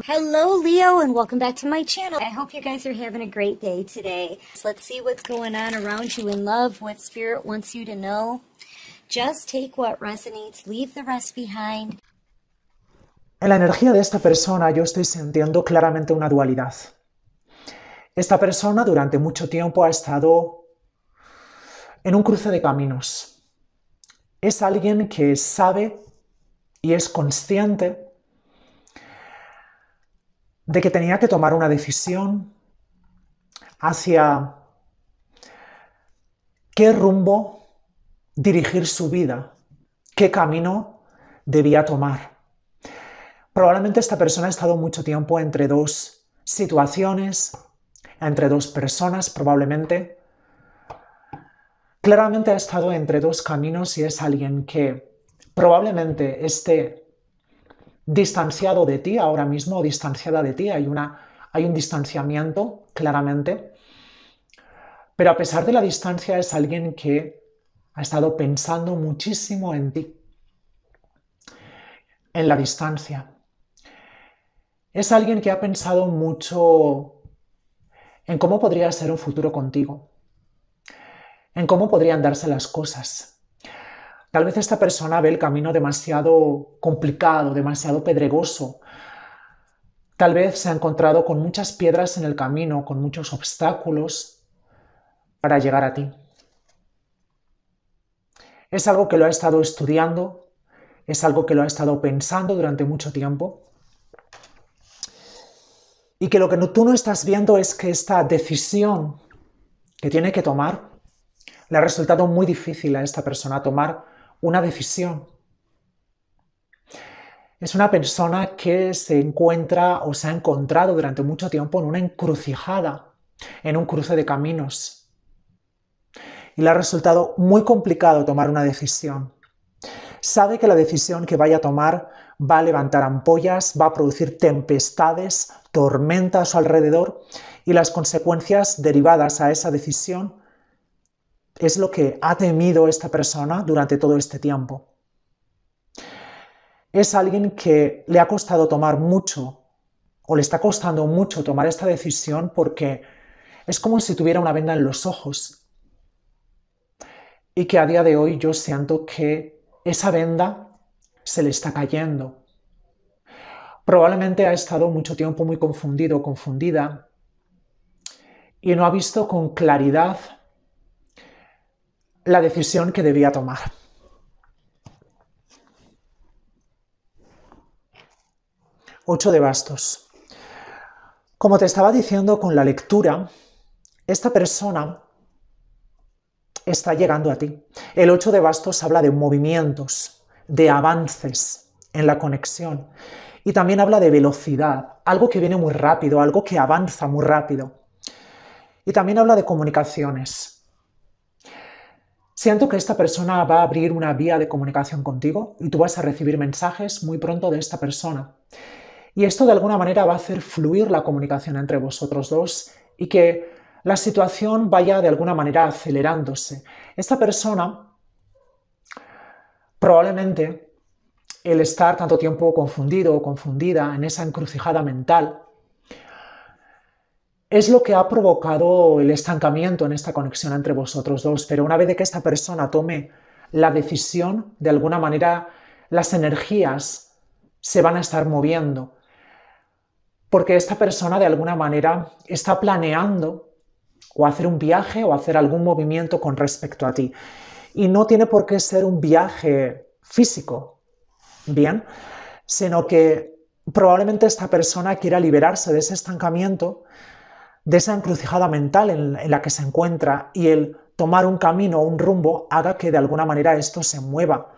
Hello, Leo, and welcome back to my channel. I hope you guys are having a great day today. So let's see what's going on around you in love, what Spirit wants you to know. Just take what resonates, leave the rest behind. En la energía de esta persona yo estoy sintiendo claramente una dualidad. Esta persona durante mucho tiempo ha estado en un cruce de caminos. Es alguien que sabe y es consciente de que tenía que tomar una decisión hacia qué rumbo dirigir su vida, qué camino debía tomar. Probablemente esta persona ha estado mucho tiempo entre dos situaciones, entre dos personas probablemente. Claramente ha estado entre dos caminos y es alguien que probablemente esté distanciado de ti ahora mismo, o distanciada de ti, hay, una, hay un distanciamiento claramente, pero a pesar de la distancia es alguien que ha estado pensando muchísimo en ti, en la distancia. Es alguien que ha pensado mucho en cómo podría ser un futuro contigo, en cómo podrían darse las cosas Tal vez esta persona ve el camino demasiado complicado, demasiado pedregoso. Tal vez se ha encontrado con muchas piedras en el camino, con muchos obstáculos para llegar a ti. Es algo que lo ha estado estudiando, es algo que lo ha estado pensando durante mucho tiempo y que lo que tú no estás viendo es que esta decisión que tiene que tomar le ha resultado muy difícil a esta persona tomar una decisión. Es una persona que se encuentra o se ha encontrado durante mucho tiempo en una encrucijada, en un cruce de caminos. Y le ha resultado muy complicado tomar una decisión. Sabe que la decisión que vaya a tomar va a levantar ampollas, va a producir tempestades, tormentas a su alrededor y las consecuencias derivadas a esa decisión es lo que ha temido esta persona durante todo este tiempo. Es alguien que le ha costado tomar mucho o le está costando mucho tomar esta decisión porque es como si tuviera una venda en los ojos y que a día de hoy yo siento que esa venda se le está cayendo. Probablemente ha estado mucho tiempo muy confundido o confundida y no ha visto con claridad la decisión que debía tomar. Ocho de bastos. Como te estaba diciendo con la lectura, esta persona está llegando a ti. El ocho de bastos habla de movimientos, de avances en la conexión y también habla de velocidad, algo que viene muy rápido, algo que avanza muy rápido. Y también habla de comunicaciones, Siento que esta persona va a abrir una vía de comunicación contigo y tú vas a recibir mensajes muy pronto de esta persona. Y esto de alguna manera va a hacer fluir la comunicación entre vosotros dos y que la situación vaya de alguna manera acelerándose. Esta persona probablemente el estar tanto tiempo confundido o confundida en esa encrucijada mental es lo que ha provocado el estancamiento en esta conexión entre vosotros dos, pero una vez que esta persona tome la decisión, de alguna manera las energías se van a estar moviendo, porque esta persona de alguna manera está planeando o hacer un viaje o hacer algún movimiento con respecto a ti. Y no tiene por qué ser un viaje físico, ¿bien? Sino que probablemente esta persona quiera liberarse de ese estancamiento de esa encrucijada mental en, la que se encuentra y el tomar un camino o un rumbo haga que de alguna manera esto se mueva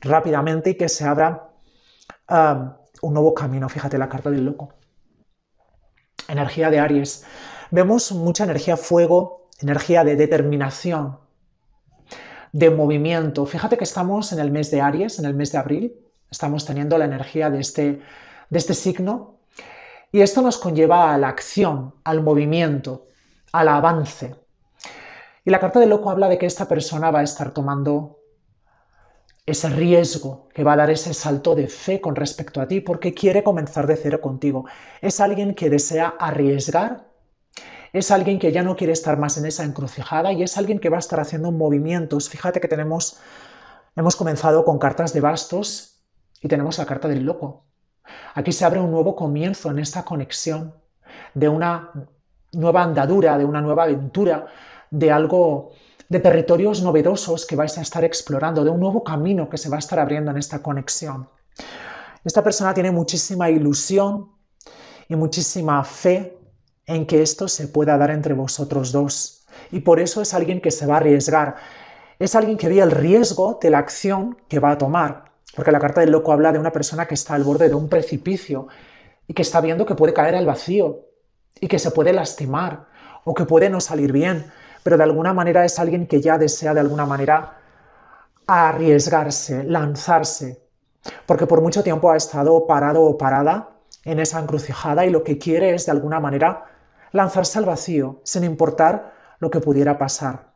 rápidamente y que se abra um, un nuevo camino. Fíjate la carta del loco. Energía de Aries. Vemos mucha energía fuego, energía de determinación, de movimiento. Fíjate que estamos en el mes de Aries, en el mes de abril. Estamos teniendo la energía de este, de este signo y esto nos conlleva a la acción, al movimiento, al avance. Y la carta del loco habla de que esta persona va a estar tomando ese riesgo, que va a dar ese salto de fe con respecto a ti, porque quiere comenzar de cero contigo. Es alguien que desea arriesgar, es alguien que ya no quiere estar más en esa encrucijada y es alguien que va a estar haciendo movimientos. Fíjate que tenemos, hemos comenzado con cartas de bastos y tenemos la carta del loco. Aquí se abre un nuevo comienzo en esta conexión de una nueva andadura, de una nueva aventura, de algo, de territorios novedosos que vais a estar explorando, de un nuevo camino que se va a estar abriendo en esta conexión. Esta persona tiene muchísima ilusión y muchísima fe en que esto se pueda dar entre vosotros dos. Y por eso es alguien que se va a arriesgar. Es alguien que ve el riesgo de la acción que va a tomar. Porque la carta del loco habla de una persona que está al borde de un precipicio y que está viendo que puede caer al vacío y que se puede lastimar o que puede no salir bien, pero de alguna manera es alguien que ya desea de alguna manera arriesgarse, lanzarse, porque por mucho tiempo ha estado parado o parada en esa encrucijada y lo que quiere es de alguna manera lanzarse al vacío, sin importar lo que pudiera pasar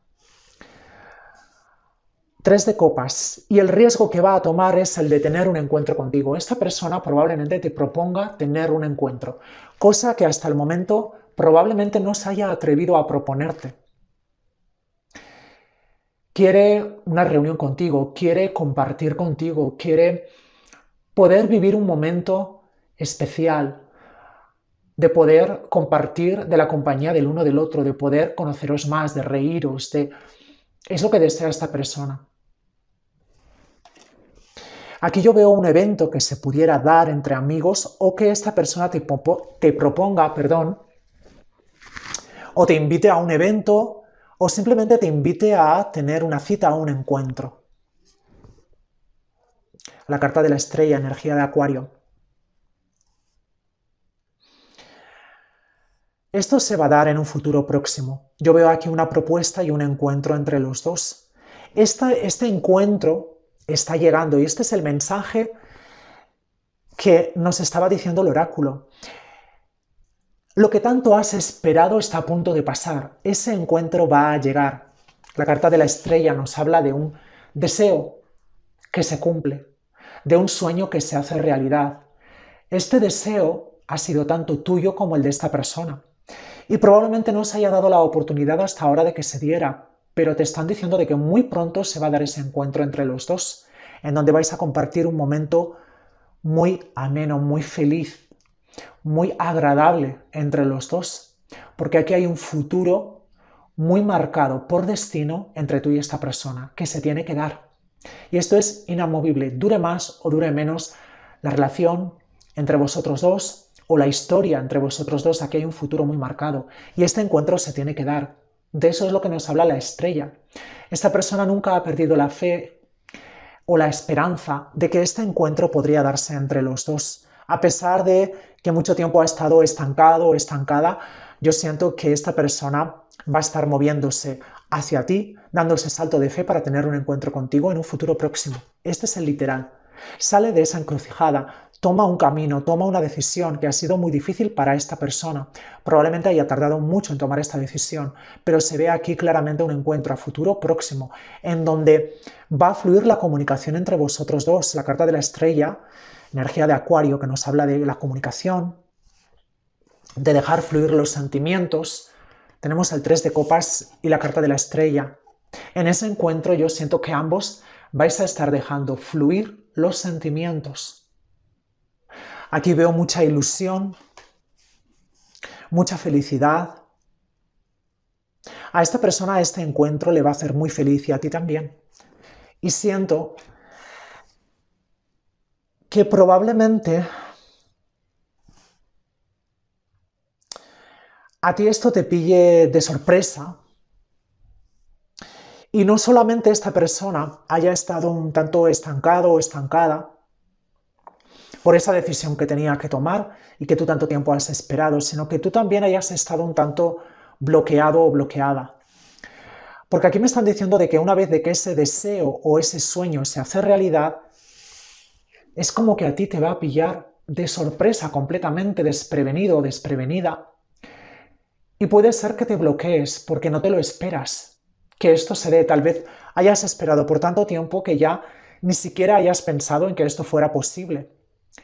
tres de copas y el riesgo que va a tomar es el de tener un encuentro contigo. Esta persona probablemente te proponga tener un encuentro, cosa que hasta el momento probablemente no se haya atrevido a proponerte. Quiere una reunión contigo, quiere compartir contigo, quiere poder vivir un momento especial, de poder compartir de la compañía del uno del otro, de poder conoceros más, de reíros, de... Es lo que desea esta persona. Aquí yo veo un evento que se pudiera dar entre amigos o que esta persona te, proponga, perdón, o te invite a un evento o simplemente te invite a tener una cita o un encuentro. La carta de la estrella, energía de acuario. Esto se va a dar en un futuro próximo. Yo veo aquí una propuesta y un encuentro entre los dos. este encuentro está llegando. Y este es el mensaje que nos estaba diciendo el oráculo. Lo que tanto has esperado está a punto de pasar. Ese encuentro va a llegar. La carta de la estrella nos habla de un deseo que se cumple, de un sueño que se hace realidad. Este deseo ha sido tanto tuyo como el de esta persona. Y probablemente no se haya dado la oportunidad hasta ahora de que se diera pero te están diciendo de que muy pronto se va a dar ese encuentro entre los dos, en donde vais a compartir un momento muy ameno, muy feliz, muy agradable entre los dos, porque aquí hay un futuro muy marcado por destino entre tú y esta persona, que se tiene que dar. Y esto es inamovible, dure más o dure menos la relación entre vosotros dos o la historia entre vosotros dos, aquí hay un futuro muy marcado. Y este encuentro se tiene que dar, de eso es lo que nos habla la estrella. Esta persona nunca ha perdido la fe o la esperanza de que este encuentro podría darse entre los dos. A pesar de que mucho tiempo ha estado estancado o estancada, yo siento que esta persona va a estar moviéndose hacia ti, dándose ese salto de fe para tener un encuentro contigo en un futuro próximo. Este es el literal. Sale de esa encrucijada, toma un camino, toma una decisión que ha sido muy difícil para esta persona. Probablemente haya tardado mucho en tomar esta decisión, pero se ve aquí claramente un encuentro a futuro próximo, en donde va a fluir la comunicación entre vosotros dos. La carta de la estrella, energía de acuario, que nos habla de la comunicación, de dejar fluir los sentimientos. Tenemos el 3 de copas y la carta de la estrella. En ese encuentro yo siento que ambos vais a estar dejando fluir los sentimientos. Aquí veo mucha ilusión, mucha felicidad. A esta persona este encuentro le va a hacer muy feliz y a ti también. Y siento que probablemente a ti esto te pille de sorpresa y no solamente esta persona haya estado un tanto estancado o estancada por esa decisión que tenía que tomar y que tú tanto tiempo has esperado, sino que tú también hayas estado un tanto bloqueado o bloqueada. Porque aquí me están diciendo de que una vez de que ese deseo o ese sueño se hace realidad, es como que a ti te va a pillar de sorpresa completamente, desprevenido o desprevenida. Y puede ser que te bloquees porque no te lo esperas que esto se dé. Tal vez hayas esperado por tanto tiempo que ya ni siquiera hayas pensado en que esto fuera posible.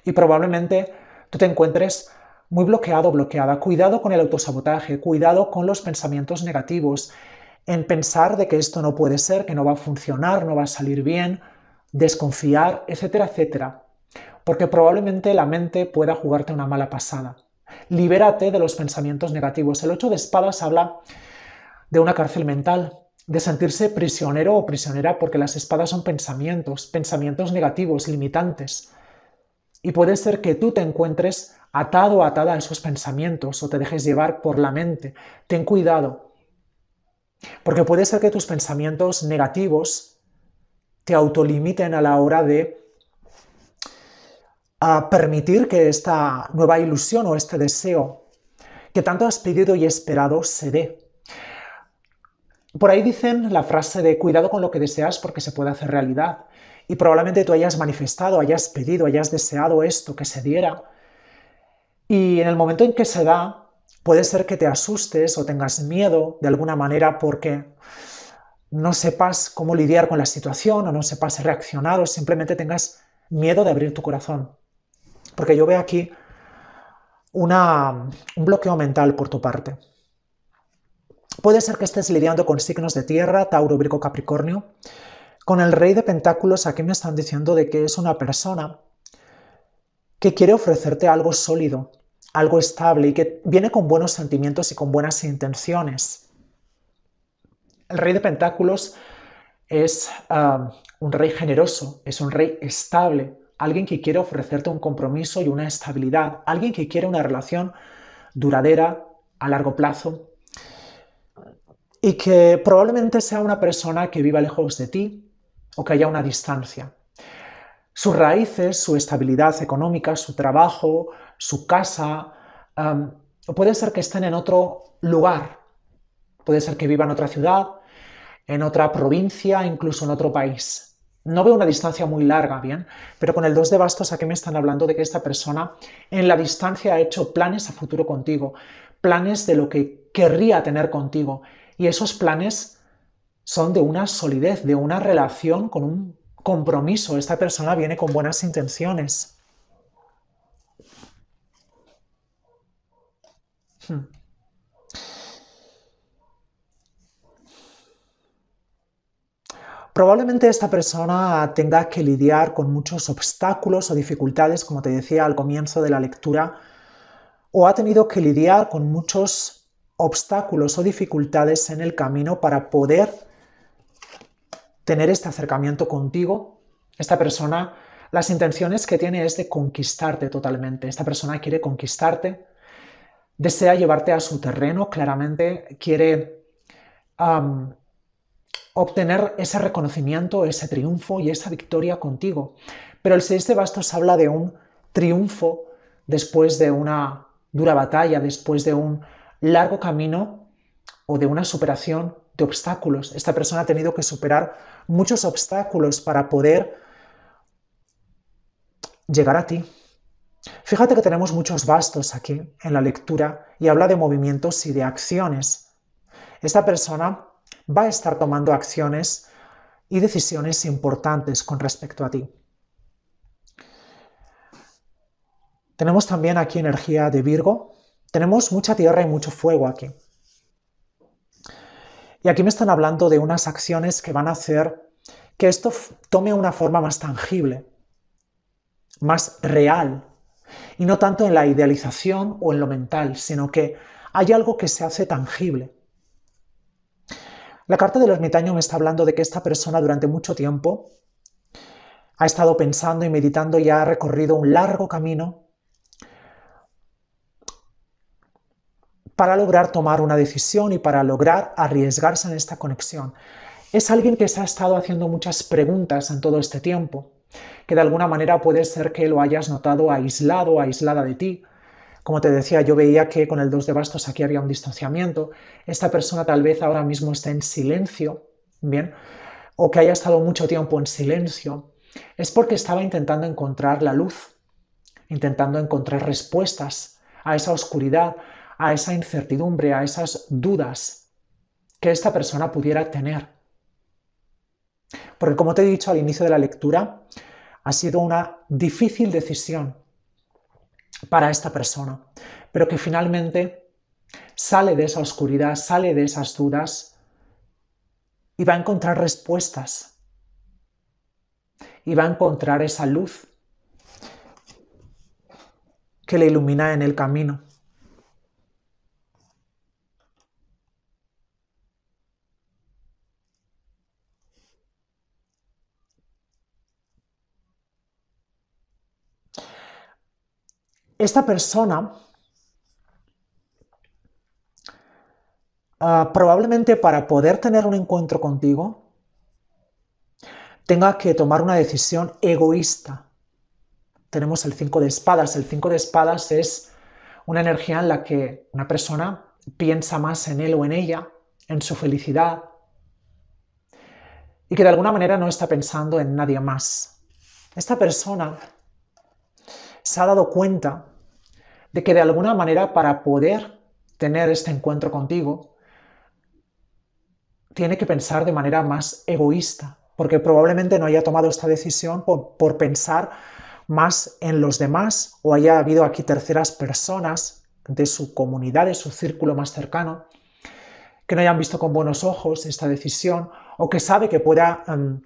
Y probablemente tú te encuentres muy bloqueado, bloqueada. Cuidado con el autosabotaje, cuidado con los pensamientos negativos, en pensar de que esto no puede ser, que no va a funcionar, no va a salir bien, desconfiar, etcétera, etcétera. Porque probablemente la mente pueda jugarte una mala pasada. Libérate de los pensamientos negativos. El 8 de espadas habla de una cárcel mental, de sentirse prisionero o prisionera porque las espadas son pensamientos, pensamientos negativos, limitantes. Y puede ser que tú te encuentres atado o atada a esos pensamientos o te dejes llevar por la mente. Ten cuidado, porque puede ser que tus pensamientos negativos te autolimiten a la hora de a permitir que esta nueva ilusión o este deseo que tanto has pedido y esperado se dé. Por ahí dicen la frase de cuidado con lo que deseas porque se puede hacer realidad. Y probablemente tú hayas manifestado, hayas pedido, hayas deseado esto que se diera. Y en el momento en que se da, puede ser que te asustes o tengas miedo de alguna manera porque no sepas cómo lidiar con la situación o no sepas reaccionar o simplemente tengas miedo de abrir tu corazón. Porque yo veo aquí un bloqueo mental por tu parte. Puede ser que estés lidiando con signos de tierra, Tauro, Virgo, Capricornio. Con el rey de pentáculos aquí me están diciendo de que es una persona que quiere ofrecerte algo sólido, algo estable y que viene con buenos sentimientos y con buenas intenciones. El rey de pentáculos es ah, un rey generoso, es un rey estable, alguien que quiere ofrecerte un compromiso y una estabilidad, alguien que quiere una relación duradera a largo plazo, y que probablemente sea una persona que viva lejos de ti o que haya una distancia. Sus raíces, su estabilidad económica, su trabajo, su casa, puede ser que estén en otro lugar, puede ser que viva en otra ciudad, en otra provincia, incluso en otro país. No veo una distancia muy larga, bien, pero con el 2 de bastos aquí me están hablando de que esta persona en la distancia ha hecho planes a futuro contigo, planes de lo que querría tener contigo, y esos planes son de una solidez, de una relación con un compromiso. Esta persona viene con buenas intenciones. Hmm. Probablemente esta persona tenga que lidiar con muchos obstáculos o dificultades, como te decía al comienzo de la lectura, o ha tenido que lidiar con muchos obstáculos o dificultades en el camino para poder tener este acercamiento contigo. Esta persona, las intenciones que tiene es de conquistarte totalmente. Esta persona quiere conquistarte, desea llevarte a su terreno, claramente quiere obtener ese reconocimiento, ese triunfo y esa victoria contigo. Pero el 6 de bastos habla de un triunfo después de una dura batalla, después de un largo camino o de una superación de obstáculos. Esta persona ha tenido que superar muchos obstáculos para poder llegar a ti. Fíjate que tenemos muchos bastos aquí en la lectura y habla de movimientos y de acciones. Esta persona va a estar tomando acciones y decisiones importantes con respecto a ti. Tenemos también aquí energía de Virgo, tenemos mucha tierra y mucho fuego aquí. Y aquí me están hablando de unas acciones que van a hacer que esto tome una forma más tangible, más real, y no tanto en la idealización o en lo mental, sino que hay algo que se hace tangible. La carta del ermitaño me está hablando de que esta persona durante mucho tiempo ha estado pensando y meditando y ha recorrido un largo camino para lograr tomar una decisión y para lograr arriesgarse en esta conexión. Es alguien que se ha estado haciendo muchas preguntas en todo este tiempo, que de alguna manera puede ser que lo hayas notado aislado, aislada de ti. Como te decía, yo veía que con el 2 de bastos aquí había un distanciamiento. Esta persona tal vez ahora mismo esté en silencio, ¿bien? O que haya estado mucho tiempo en silencio. Es porque estaba intentando encontrar la luz, intentando encontrar respuestas a esa oscuridad, a esa incertidumbre, a esas dudas que esta persona pudiera tener. Porque como te he dicho al inicio de la lectura, ha sido una difícil decisión para esta persona, pero que finalmente sale de esa oscuridad, sale de esas dudas y va a encontrar respuestas y va a encontrar esa luz que le ilumina en el camino. esta persona ah, probablemente para poder tener un encuentro contigo tenga que tomar una decisión egoísta. Tenemos el 5 de espadas. El 5 de espadas es una energía en la que una persona piensa más en él o en ella, en su felicidad, y que de alguna manera no está pensando en nadie más. Esta persona se ha dado cuenta de que de alguna manera para poder tener este encuentro contigo, tiene que pensar de manera más egoísta, porque probablemente no haya tomado esta decisión por, pensar más en los demás o haya habido aquí terceras personas de su comunidad, de su círculo más cercano, que no hayan visto con buenos ojos esta decisión o que sabe que pueda... Em,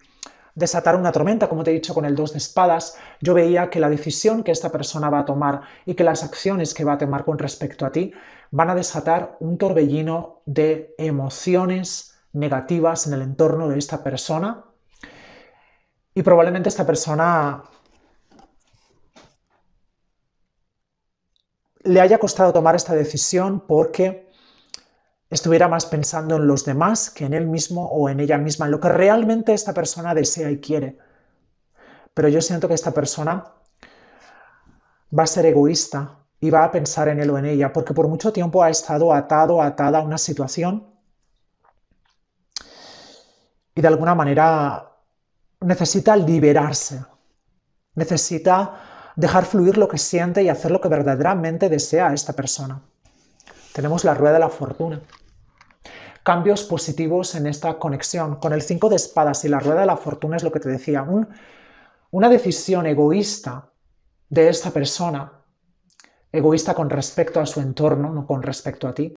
desatar una tormenta, como te he dicho con el dos de espadas, yo veía que la decisión que esta persona va a tomar y que las acciones que va a tomar con respecto a ti van a desatar un torbellino de emociones negativas en el entorno de esta persona. Y probablemente esta persona le haya costado tomar esta decisión porque estuviera más pensando en los demás que en él mismo o en ella misma, en lo que realmente esta persona desea y quiere. Pero yo siento que esta persona va a ser egoísta y va a pensar en él o en ella, porque por mucho tiempo ha estado atado, atada a una situación y de alguna manera necesita liberarse, necesita dejar fluir lo que siente y hacer lo que verdaderamente desea esta persona. Tenemos la rueda de la fortuna. Cambios positivos en esta conexión. Con el 5 de espadas y la rueda de la fortuna es lo que te decía. Un, una decisión egoísta de esta persona, egoísta con respecto a su entorno, no con respecto a ti,